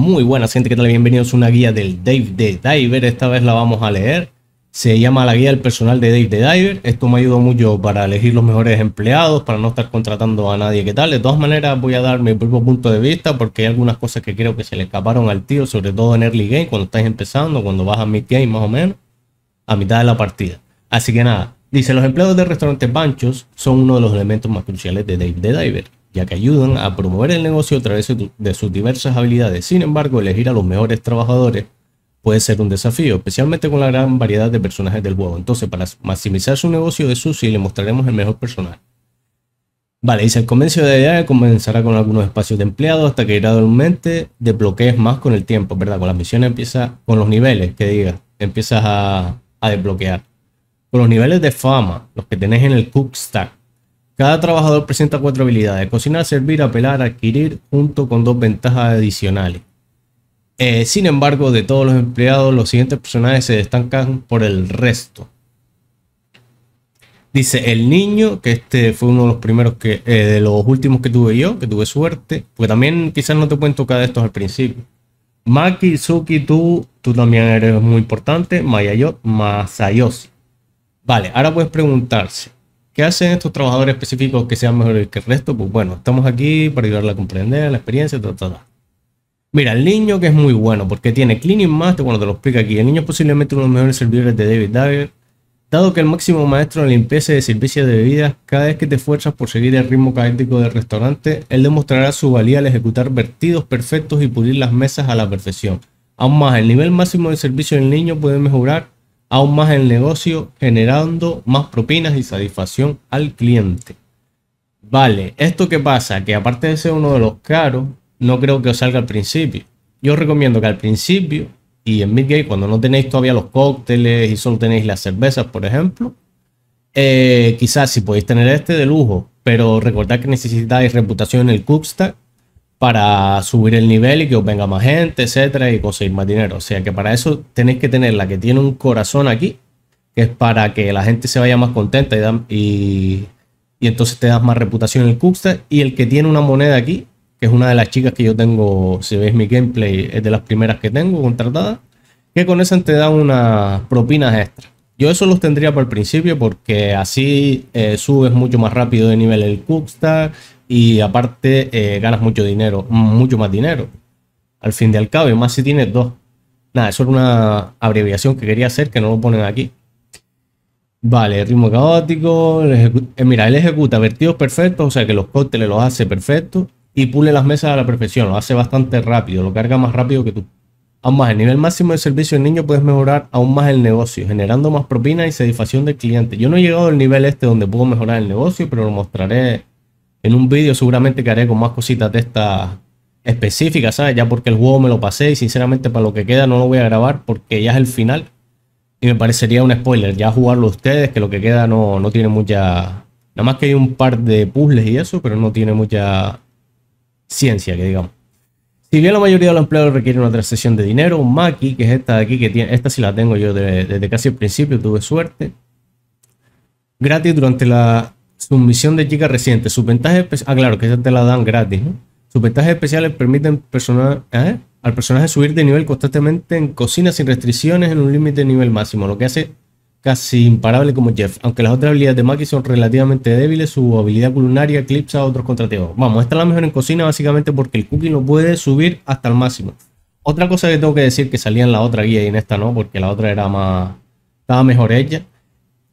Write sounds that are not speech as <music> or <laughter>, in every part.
muy buenas, gente. ¿Qué tal? Bienvenidos a una guía del Dave the Diver. Esta vez la vamos a leer. Se llama la guía del personal de Dave the Diver. Esto me ayudó mucho para elegir los mejores empleados, para no estar contratando a nadie. ¿Qué tal? De todas maneras, voy a dar mi propio punto de vista porque hay algunas cosas que creo que se le escaparon al tío, sobre todo en early game, cuando estáis empezando, cuando vas a mid game más o menos, a mitad de la partida. Así que nada, dice: Los empleados del restaurante Banchos son uno de los elementos más cruciales de Dave the Diver ya que ayudan a promover el negocio a través de sus diversas habilidades. Sin embargo, elegir a los mejores trabajadores puede ser un desafío, especialmente con la gran variedad de personajes del juego. Entonces, para maximizar su negocio de sushi, le mostraremos el mejor personaje. Vale, dice el comienzo de idea comenzará con algunos espacios de empleado hasta que gradualmente desbloquees más con el tiempo, ¿verdad? Con las misiones empieza con los niveles que digas, empiezas a, a desbloquear. Con los niveles de fama, los que tenés en el cook stack, cada trabajador presenta cuatro habilidades: cocinar, servir, apelar, adquirir, junto con dos ventajas adicionales. Eh, sin embargo, de todos los empleados, los siguientes personajes se destacan por el resto. Dice el niño, que este fue uno de los primeros que, eh, de los últimos que tuve yo, que tuve suerte, porque también quizás no te cuento cada de estos al principio. Maki, Suki, tú, tú también eres muy importante. Masayoshi. Vale, ahora puedes preguntarse, ¿Qué hacen estos trabajadores específicos que sean mejores que el resto? Pues bueno, estamos aquí para ayudarla a comprender la experiencia, ta, Mira, el niño que es muy bueno porque tiene Cleaning Master, bueno, te lo explica aquí. El niño es posiblemente uno de los mejores servidores de David Dagger. dado que el máximo maestro en limpieza de servicio de bebidas, cada vez que te esfuerzas por seguir el ritmo caótico del restaurante, él demostrará su valía al ejecutar vertidos perfectos y pulir las mesas a la perfección. Aún más, el nivel máximo de servicio del niño puede mejorar aún más el negocio, generando más propinas y satisfacción al cliente. Vale, esto que pasa, que aparte de ser uno de los caros, no creo que os salga al principio. Yo recomiendo que al principio y en Midgate, cuando no tenéis todavía los cócteles y solo tenéis las cervezas, por ejemplo, eh, quizás si podéis tener este de lujo, pero recordad que necesitáis reputación en el Cookstack para subir el nivel y que os venga más gente, etcétera, y conseguir más dinero. O sea que para eso tenéis que tener la que tiene un corazón aquí, que es para que la gente se vaya más contenta y, y, entonces te das más reputación el Cookster. Y el que tiene una moneda aquí, que es una de las chicas que yo tengo, si veis mi gameplay, es de las primeras que tengo contratada, que con esa te dan unas propinas extra. Yo eso los tendría por el principio porque así eh, subes mucho más rápido de nivel el Cookstar, y aparte eh, ganas mucho dinero, mucho más dinero. Al fin y al cabo, y más si tienes dos. Nada, eso era una abreviación que quería hacer que no lo ponen aquí. Vale, ritmo caótico. Eh, mira, él ejecuta vertidos perfectos, o sea que los cócteles los hace perfecto y pule las mesas a la perfección. Lo hace bastante rápido, lo carga más rápido que tú. Aún más, el nivel máximo de servicio del niño puedes mejorar aún más el negocio, generando más propina y satisfacción del cliente. Yo no he llegado al nivel este donde puedo mejorar el negocio, pero lo mostraré en un vídeo seguramente que haré con más cositas de estas específicas, ¿sabes? Ya porque el juego me lo pasé y sinceramente para lo que queda no lo voy a grabar porque ya es el final y me parecería un spoiler ya jugarlo ustedes que lo que queda no, tiene mucha... Nada más que hay un par de puzzles y eso, pero no tiene mucha ciencia, que digamos. Si bien la mayoría de los empleados requieren una transacción de dinero, Maki, que es esta de aquí, que tiene, esta sí la tengo yo desde casi el principio, tuve suerte. Gratis durante la misión de chicas reciente su ventaja especiales. Ah, claro, que esas te la dan gratis, ¿no? Sus ventajas especiales permiten ¿eh? al personaje subir de nivel constantemente en cocina sin restricciones en un límite de nivel máximo, lo que hace casi imparable como Jeff. Aunque las otras habilidades de Maki son relativamente débiles, su habilidad culinaria eclipsa a otros contrateos. Vamos, esta es la mejor en cocina básicamente porque el cookie lo puede subir hasta el máximo. Otra cosa que tengo que decir que salía en la otra guía y en esta no, porque la otra era más. estaba mejor ella.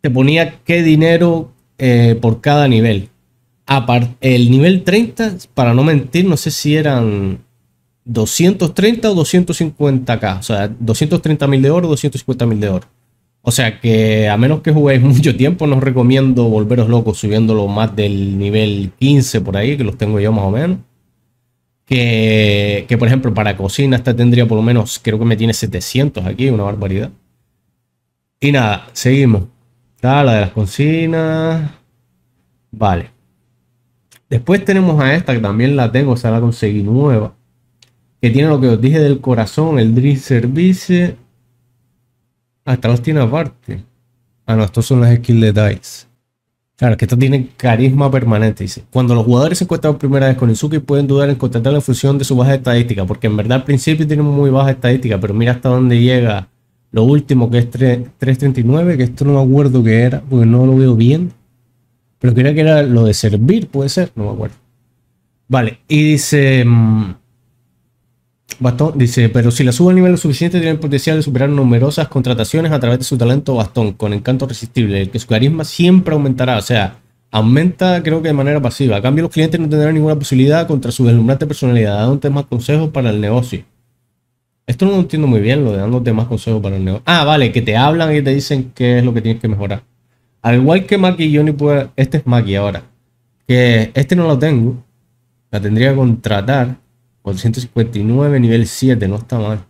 Te ponía qué dinero eh, por cada nivel. El nivel 30, para no mentir, no sé si eran 230 o 250k. O sea, 230 mil de oro, 250 mil de oro. O sea que a menos que juguéis <laughs> mucho tiempo, no os recomiendo volveros locos subiéndolo más del nivel 15 por ahí, que los tengo yo más o menos. Que, que por ejemplo para cocina esta tendría por lo menos, creo que me tiene 700 aquí, una barbaridad. Y nada, seguimos. Está la de las consignas. Vale. Después tenemos a esta que también la tengo, o sea, la conseguí nueva. Que tiene lo que os dije del corazón, el Dream Service. Hasta ah, los tiene aparte. Ah, no, estos son las skills de Dice. Claro, que estos tienen carisma permanente. Dice: Cuando los jugadores se encuentran por primera vez con Izuki, pueden dudar en contratar la función de su baja estadística. Porque en verdad al principio tiene muy baja estadística, pero mira hasta dónde llega lo último que es 339, que esto no me acuerdo que era, porque no lo veo bien. Pero creo que era lo de servir, puede ser, no me acuerdo. Vale, y dice... Mm, bastón dice, pero si la sube al nivel suficiente, tiene el potencial de superar numerosas contrataciones a través de su talento bastón, con encanto resistible, el que su carisma siempre aumentará, o sea, aumenta creo que de manera pasiva. A cambio, los clientes no tendrán ninguna posibilidad contra su deslumbrante personalidad. Da un tema consejos para el negocio. Esto no lo entiendo muy bien, lo de dándote más consejos para el negocio. Ah, vale, que te hablan y te dicen qué es lo que tienes que mejorar. Al igual que Maki y ni puedo... Este es Maki ahora. Que este no lo tengo. La tendría que contratar. con 159, nivel 7, no está mal.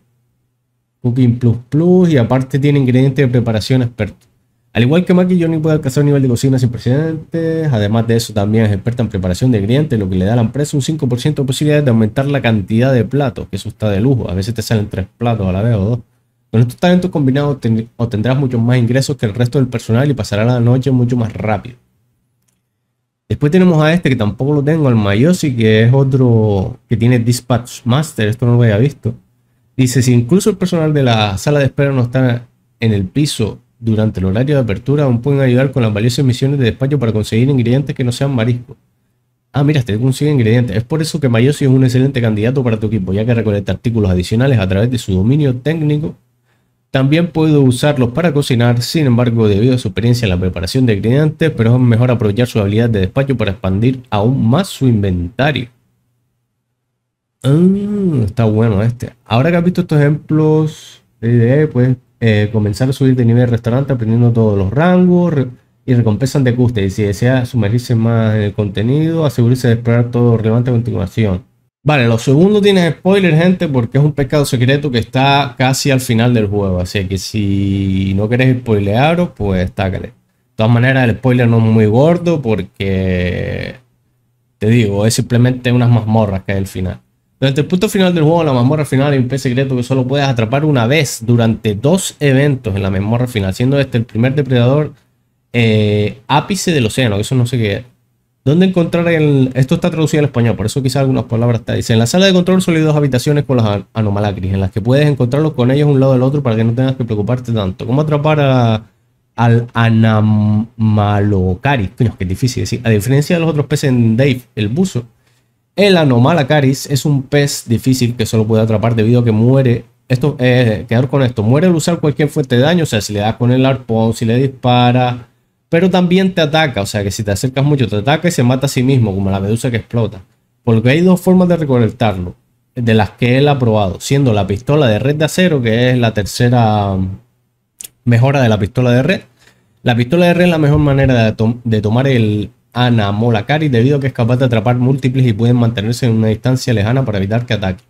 Cooking Plus Plus. Y aparte tiene ingredientes de preparación experto. Al igual que Maki, Johnny puede alcanzar un nivel de sin precedentes, Además de eso, también es experta en preparación de ingredientes, lo que le da a la empresa un 5% de posibilidades de aumentar la cantidad de platos, que eso está de lujo. A veces te salen tres platos a la vez o dos. Con estos talentos combinados obtendrás muchos más ingresos que el resto del personal y pasará la noche mucho más rápido. Después tenemos a este que tampoco lo tengo, al Mayosi, que es otro que tiene Dispatch Master, esto no lo había visto. Dice, si incluso el personal de la sala de espera no está en el piso durante el horario de apertura aún pueden ayudar con las valiosas misiones de despacho para conseguir ingredientes que no sean mariscos. Ah, mira, te este consigue ingredientes. Es por eso que Mayosi es un excelente candidato para tu equipo, ya que recolecta artículos adicionales a través de su dominio técnico. También puedo usarlos para cocinar, sin embargo, debido a su experiencia en la preparación de ingredientes, pero es mejor aprovechar su habilidad de despacho para expandir aún más su inventario. Ah, está bueno este. Ahora que has visto estos ejemplos, de eh, ideas, pues eh, comenzar a subir de nivel de restaurante aprendiendo todos los rangos y recompensas de guste. Y si desea sumergirse más en el contenido, asegurarse de explorar todo relevante a continuación. Vale, lo segundo tiene spoiler, gente, porque es un pecado secreto que está casi al final del juego. Así que si no querés spoilearos, pues tácale. De todas maneras, el spoiler no es muy gordo porque, te digo, es simplemente unas mazmorras que hay al final. Durante el punto final del juego, la mazmorra final hay un pez secreto que solo puedes atrapar una vez durante dos eventos en la mazmorra final, siendo este el primer depredador eh, ápice del océano, que eso no sé qué es. ¿Dónde encontrar el...? Esto está traducido al español, por eso quizá algunas palabras está. Dice, en la sala de control solo hay dos habitaciones con las anomalacris, en las que puedes encontrarlos con ellos un lado del otro para que no tengas que preocuparte tanto. ¿Cómo atrapar al anamalocari? que difícil decir. A diferencia de los otros peces en Dave, el buzo, el anomalacaris es un pez difícil que solo puede atrapar debido a que muere. Esto, es eh, quedar con esto, muere al usar cualquier fuente de daño, o sea, si le das con el arpón, si le dispara, pero también te ataca, o sea, que si te acercas mucho te ataca y se mata a sí mismo, como la medusa que explota. Porque hay dos formas de recolectarlo, de las que él ha probado, siendo la pistola de red de acero, que es la tercera mm, mejora de la pistola de red. La pistola de red es la mejor manera de tomar el Ana Molacari debido a que es capaz de atrapar múltiples y pueden mantenerse en una distancia lejana para evitar que ataque.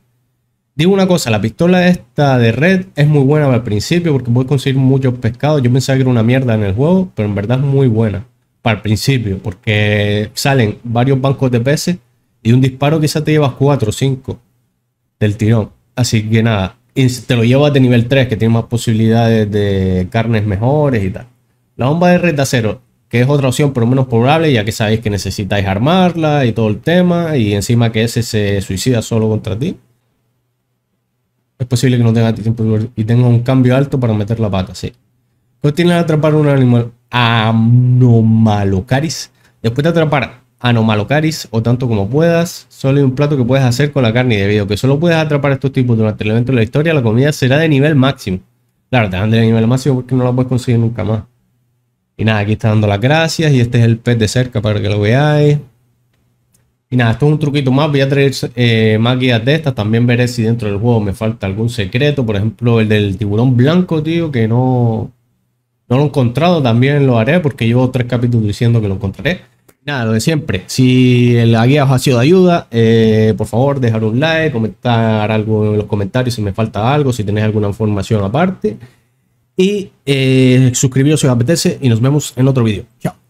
Digo una cosa, la pistola esta de red es muy buena al principio porque puedes conseguir muchos pescados. Yo pensaba que era una mierda en el juego, pero en verdad es muy buena para el principio porque salen varios bancos de peces y un disparo quizá te llevas 4 o 5 del tirón. Así que nada, te lo llevas de nivel 3 que tiene más posibilidades de carnes mejores y tal. La bomba de red de acero que es otra opción pero menos probable, ya que sabéis que necesitáis armarla y todo el tema, y encima que ese se suicida solo contra ti. Es posible que no tenga tiempo y tenga un cambio alto para meter la pata, sí. Pues tienes que atrapar un animal anomalocaris. Después de atrapar anomalocaris o tanto como puedas, solo hay un plato que puedes hacer con la carne y debido a que solo puedes atrapar estos tipos durante el evento de la historia, la comida será de nivel máximo. Claro, te dan de nivel máximo porque no la puedes conseguir nunca más. Y nada, aquí está dando las gracias. Y este es el pez de cerca para que lo veáis. Y nada, esto es un truquito más. Voy a traer eh, más guías de estas. También veré si dentro del juego me falta algún secreto. Por ejemplo, el del tiburón blanco, tío, que no, lo he encontrado. También lo haré porque llevo tres capítulos diciendo que lo encontraré. Nada, lo de siempre. Si la guía os ha sido de ayuda, eh, por favor, dejar un like, comentar algo en los comentarios si me falta algo, si tenéis alguna información aparte y eh, suscribiros si os apetece y nos vemos en otro vídeo. Chao.